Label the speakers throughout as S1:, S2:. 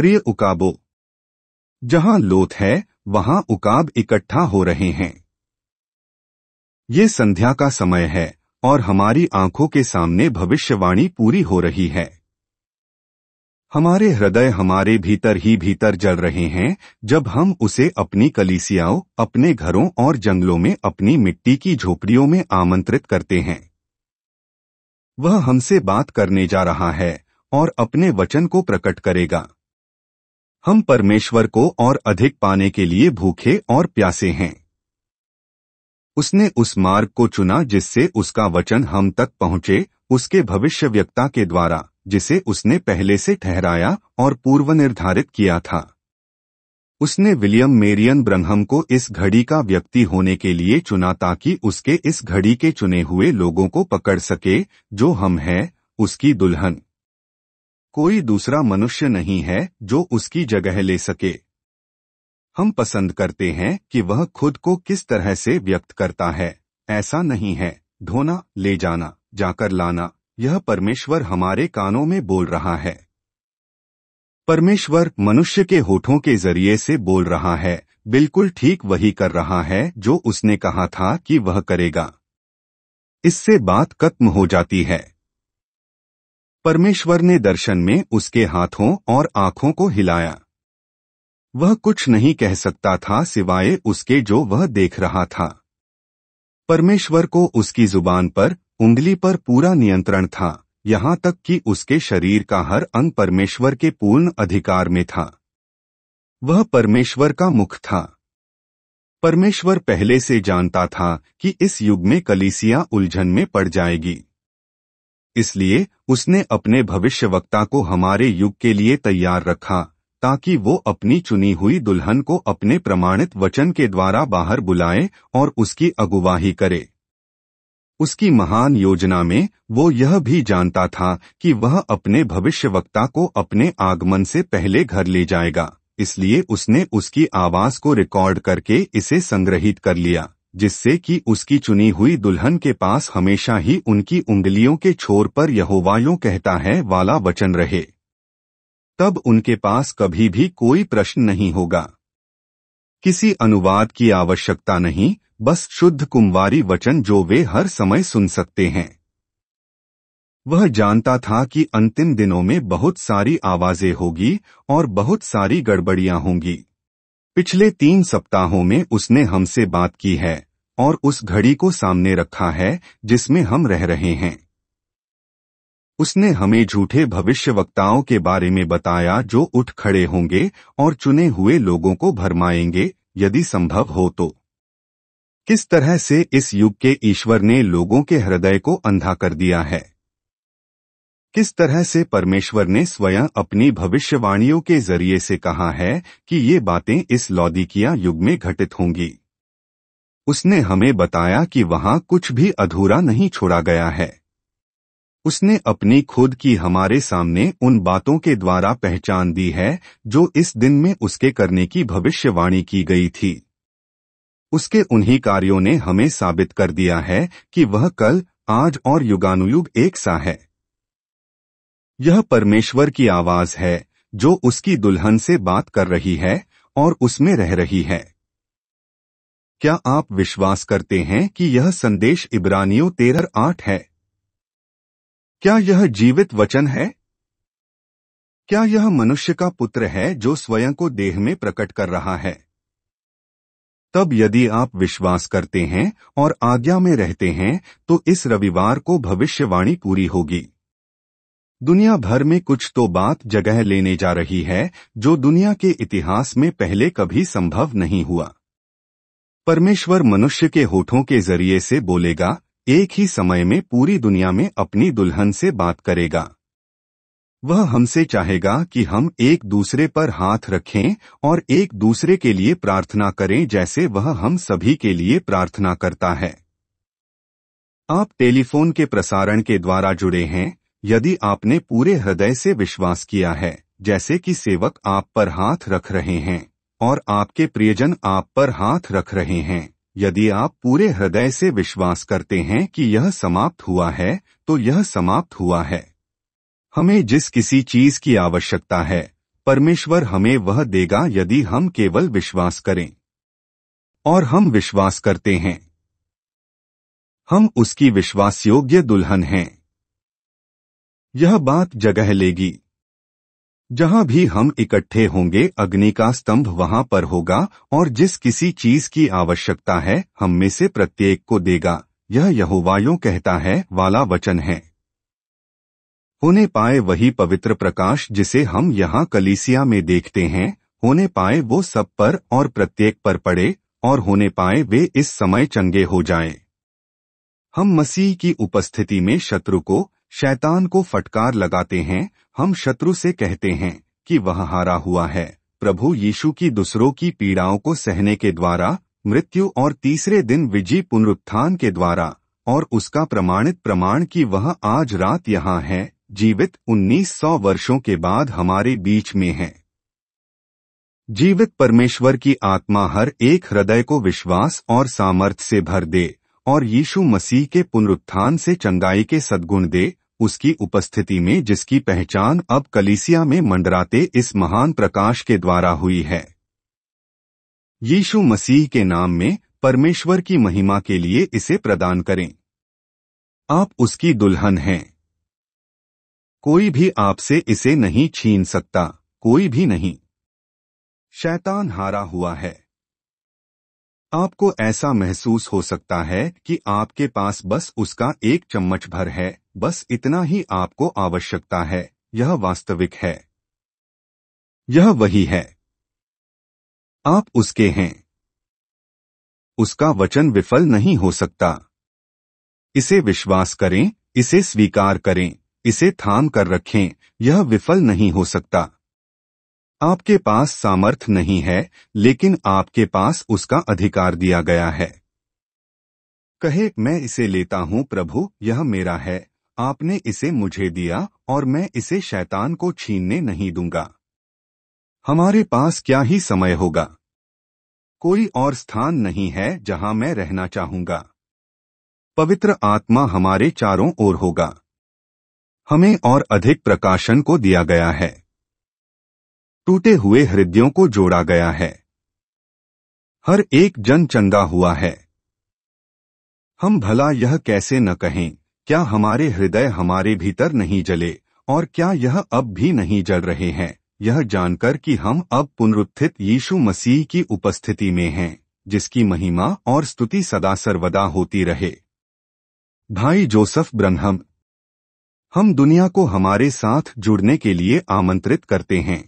S1: प्रिय उकाबो जहां लोथ है वहां उकाब इकट्ठा हो रहे हैं ये संध्या का समय है और हमारी आंखों के सामने भविष्यवाणी पूरी हो रही है हमारे हृदय हमारे भीतर ही भीतर जल रहे हैं जब हम उसे अपनी कलीसियाओं अपने घरों और जंगलों में अपनी मिट्टी की झोपड़ियों में आमंत्रित करते हैं वह हमसे बात करने जा रहा है और अपने वचन को प्रकट करेगा हम परमेश्वर को और अधिक पाने के लिए भूखे और प्यासे हैं उसने उस मार्ग को चुना जिससे उसका वचन हम तक पहुंचे उसके भविष्यव्यक्ता के द्वारा जिसे उसने पहले से ठहराया और पूर्व निर्धारित किया था उसने विलियम मेरियन ब्रह्म को इस घड़ी का व्यक्ति होने के लिए चुना ताकि उसके इस घड़ी के चुने हुए लोगों को पकड़ सके जो हम हैं उसकी दुल्हन कोई दूसरा मनुष्य नहीं है जो उसकी जगह ले सके हम पसंद करते हैं कि वह खुद को किस तरह से व्यक्त करता है ऐसा नहीं है धोना ले जाना जाकर लाना यह परमेश्वर हमारे कानों में बोल रहा है परमेश्वर मनुष्य के होठों के जरिए से बोल रहा है बिल्कुल ठीक वही कर रहा है जो उसने कहा था कि वह करेगा इससे बात खत्म हो जाती है परमेश्वर ने दर्शन में उसके हाथों और आंखों को हिलाया वह कुछ नहीं कह सकता था सिवाय उसके जो वह देख रहा था परमेश्वर को उसकी जुबान पर उंगली पर पूरा नियंत्रण था यहाँ तक कि उसके शरीर का हर अंग परमेश्वर के पूर्ण अधिकार में था वह परमेश्वर का मुख था परमेश्वर पहले से जानता था कि इस युग में कलीसिया उलझन में पड़ जाएगी इसलिए उसने अपने भविष्यवक्ता को हमारे युग के लिए तैयार रखा ताकि वो अपनी चुनी हुई दुल्हन को अपने प्रमाणित वचन के द्वारा बाहर बुलाए और उसकी अगुवाही करे उसकी महान योजना में वो यह भी जानता था कि वह अपने भविष्यवक्ता को अपने आगमन से पहले घर ले जाएगा इसलिए उसने उसकी आवाज को रिकॉर्ड करके इसे संग्रहित कर लिया जिससे कि उसकी चुनी हुई दुल्हन के पास हमेशा ही उनकी उंगलियों के छोर पर यहोवायों कहता है वाला वचन रहे तब उनके पास कभी भी कोई प्रश्न नहीं होगा किसी अनुवाद की आवश्यकता नहीं बस शुद्ध कुंवारी वचन जो वे हर समय सुन सकते हैं वह जानता था कि अंतिम दिनों में बहुत सारी आवाजें होगी और बहुत सारी गड़बड़ियां होंगी पिछले तीन सप्ताहों में उसने हमसे बात की है और उस घड़ी को सामने रखा है जिसमें हम रह रहे हैं उसने हमें झूठे भविष्यवक्ताओं के बारे में बताया जो उठ खड़े होंगे और चुने हुए लोगों को भरमाएंगे यदि संभव हो तो किस तरह से इस युग के ईश्वर ने लोगों के हृदय को अंधा कर दिया है किस तरह से परमेश्वर ने स्वयं अपनी भविष्यवाणियों के जरिए से कहा है कि ये बातें इस लौदिकिया युग में घटित होंगी उसने हमें बताया कि वहां कुछ भी अधूरा नहीं छोड़ा गया है उसने अपनी खुद की हमारे सामने उन बातों के द्वारा पहचान दी है जो इस दिन में उसके करने की भविष्यवाणी की गई थी उसके उन्हीं कार्यों ने हमें साबित कर दिया है कि वह कल आज और युगानुयुग एक सा है यह परमेश्वर की आवाज है जो उसकी दुल्हन से बात कर रही है और उसमें रह रही है क्या आप विश्वास करते हैं कि यह संदेश इब्रानियों तेरह आठ है क्या यह जीवित वचन है क्या यह मनुष्य का पुत्र है जो स्वयं को देह में प्रकट कर रहा है तब यदि आप विश्वास करते हैं और आज्ञा में रहते हैं तो इस रविवार को भविष्यवाणी पूरी होगी दुनिया भर में कुछ तो बात जगह लेने जा रही है जो दुनिया के इतिहास में पहले कभी संभव नहीं हुआ परमेश्वर मनुष्य के होठों के जरिए से बोलेगा एक ही समय में पूरी दुनिया में अपनी दुल्हन से बात करेगा वह हमसे चाहेगा कि हम एक दूसरे पर हाथ रखें और एक दूसरे के लिए प्रार्थना करें जैसे वह हम सभी के लिए प्रार्थना करता है आप टेलीफोन के प्रसारण के द्वारा जुड़े हैं यदि आपने पूरे हृदय से विश्वास किया है जैसे कि सेवक आप पर हाथ रख रहे हैं और आपके प्रियजन आप पर हाथ रख रहे हैं यदि आप पूरे हृदय से विश्वास करते हैं कि यह समाप्त हुआ है तो यह समाप्त हुआ है हमें जिस किसी चीज की आवश्यकता है परमेश्वर हमें वह देगा यदि हम केवल विश्वास करें और हम विश्वास करते हैं हम उसकी विश्वास योग्य दुल्हन हैं यह बात जगह लेगी जहाँ भी हम इकट्ठे होंगे अग्नि का स्तंभ वहाँ पर होगा और जिस किसी चीज की आवश्यकता है हम में से प्रत्येक को देगा यह यहोवायो कहता है वाला वचन है होने पाए वही पवित्र प्रकाश जिसे हम यहाँ कलीसिया में देखते हैं होने पाए वो सब पर और प्रत्येक पर पड़े और होने पाए वे इस समय चंगे हो जाएं। हम मसीह की उपस्थिति में शत्रु को शैतान को फटकार लगाते हैं हम शत्रु से कहते हैं कि वह हारा हुआ है प्रभु यीशु की दूसरों की पीड़ाओं को सहने के द्वारा मृत्यु और तीसरे दिन विजय पुनरुत्थान के द्वारा और उसका प्रमाणित प्रमाण कि वह आज रात यहाँ है जीवित 1900 वर्षों के बाद हमारे बीच में है जीवित परमेश्वर की आत्मा हर एक हृदय को विश्वास और सामर्थ्य से भर दे और यीशु मसीह के पुनरुत्थान से चंगाई के सद्गुण दे उसकी उपस्थिति में जिसकी पहचान अब कलीसिया में मंडराते इस महान प्रकाश के द्वारा हुई है यीशु मसीह के नाम में परमेश्वर की महिमा के लिए इसे प्रदान करें आप उसकी दुल्हन हैं कोई भी आपसे इसे नहीं छीन सकता कोई भी नहीं शैतान हारा हुआ है आपको ऐसा महसूस हो सकता है कि आपके पास बस उसका एक चम्मच भर है बस इतना ही आपको आवश्यकता है यह वास्तविक है यह वही है आप उसके हैं उसका वचन विफल नहीं हो सकता इसे विश्वास करें इसे स्वीकार करें इसे थाम कर रखें यह विफल नहीं हो सकता आपके पास सामर्थ्य नहीं है लेकिन आपके पास उसका अधिकार दिया गया है कहे मैं इसे लेता हूं प्रभु यह मेरा है आपने इसे मुझे दिया और मैं इसे शैतान को छीनने नहीं दूंगा हमारे पास क्या ही समय होगा कोई और स्थान नहीं है जहां मैं रहना चाहूंगा पवित्र आत्मा हमारे चारों ओर होगा हमें और अधिक प्रकाशन को दिया गया है टूटे हुए हृदयों को जोड़ा गया है हर एक जन चंगा हुआ है हम भला यह कैसे न कहें क्या हमारे हृदय हमारे भीतर नहीं जले और क्या यह अब भी नहीं जल रहे हैं यह जानकर कि हम अब पुनरुत्थित यीशु मसीह की उपस्थिति में हैं जिसकी महिमा और स्तुति सदा सर्वदा होती रहे भाई जोसफ ब्रह्म हम दुनिया को हमारे साथ जुड़ने के लिए आमंत्रित करते हैं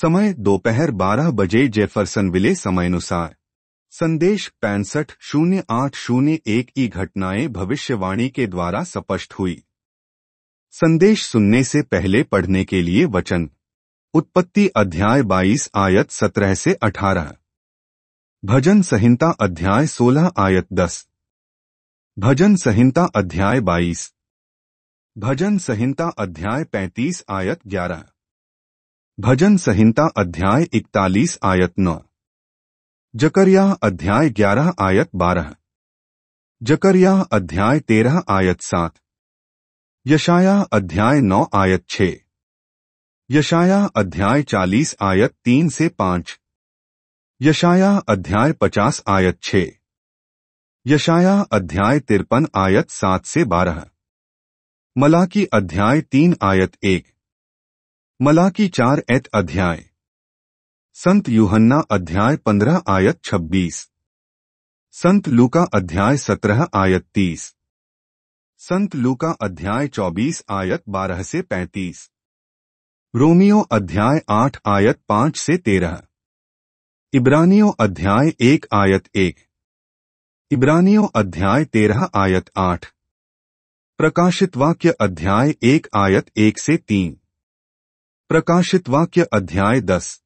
S1: समय दोपहर 12 बजे जेफरसन विले समयानुसार संदेश पैंसठ शून्य आठ शून्य एक की घटनाएं भविष्यवाणी के द्वारा स्पष्ट हुई संदेश सुनने से पहले पढ़ने के लिए वचन उत्पत्ति अध्याय 22 आयत 17 से 18 भजन संहिता अध्याय 16 आयत 10 भजन संहिता अध्याय 22 भजन संहिता अध्याय 35 आयत 11 भजन संहिता अध्याय 41 आयत 9 जकरिया अध्याय 11 आयत 12 जकरिया अध्याय 13 आयत 7 यशाया अध्याय 9 आयत 6 यशाया अध्याय 40 आयत 3 से 5 यशाया अध्याय 50 आयत 6 यशाया अध्याय तिरपन आयत सात से बारह मलाकी अध्याय तीन आयत एक मलाकी चार एत अध्याय संत यूहन्ना अध्याय पंद्रह आयत छब्बीस संत लूका अध्याय सत्रह आयत तीस संत लूका अध्याय चौबीस आयत बारह से पैंतीस रोमियो अध्याय आठ आयत पांच से तेरह इब्रानियो अध्याय एक आयत एक इब्रानियो अध्याय तेरह आयत आठ प्रकाशित वाक्य अध्याय एक आयत एक से तीन प्रकाशित वाक्य अध्याय दस